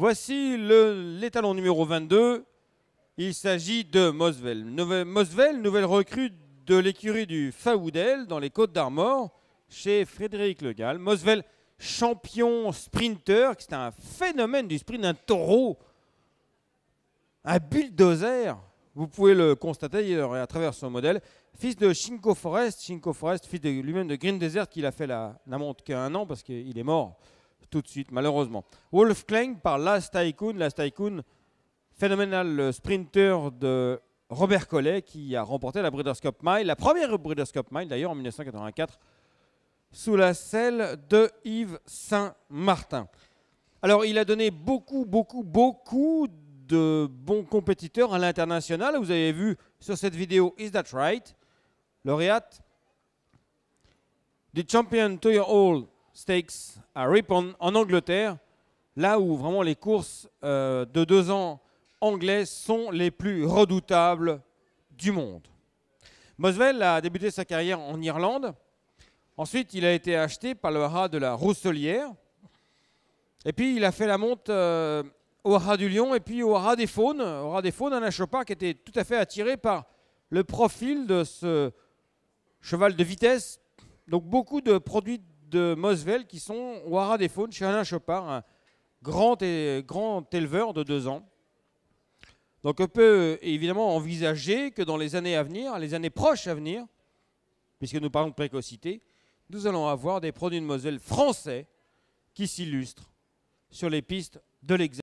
Voici l'étalon numéro 22. Il s'agit de Mosvel. Mosvel, nouvelle recrue de l'écurie du Faoudel dans les Côtes d'Armor chez Frédéric Legal. Mosvel, champion sprinter, c'est un phénomène du sprint, un taureau, un bulldozer. Vous pouvez le constater à travers son modèle. Fils de Shinko Forest, Shinko Forest, fils lui-même de Green Desert, qu'il a fait la, la montre qu'un an parce qu'il est mort tout de suite, malheureusement. Wolf Klang par Last Tycoon. Last Tycoon, phénoménal euh, sprinter de Robert Collet qui a remporté la Breeders' Cup Mile, la première Breeders' Cup Mile d'ailleurs en 1984, sous la selle de Yves Saint-Martin. Alors il a donné beaucoup, beaucoup, beaucoup de bons compétiteurs à l'international. Vous avez vu sur cette vidéo Is That Right, lauréate The Champion your Hall Stakes à Ripon en Angleterre, là où vraiment les courses euh, de deux ans anglais sont les plus redoutables du monde. Moswell a débuté sa carrière en Irlande. Ensuite, il a été acheté par le haras de la Rousselière. Et puis, il a fait la monte euh, au haras du Lion et puis au haras des Faunes. Au haras des Faunes, un Chopin qui était tout à fait attiré par le profil de ce cheval de vitesse. Donc, beaucoup de produits de Mosvel qui sont Ouara des Faunes chez Alain Chopard, un grand, et, grand éleveur de deux ans. Donc on peut évidemment envisager que dans les années à venir, les années proches à venir, puisque nous parlons de précocité, nous allons avoir des produits de Moselle français qui s'illustrent sur les pistes de l'examen.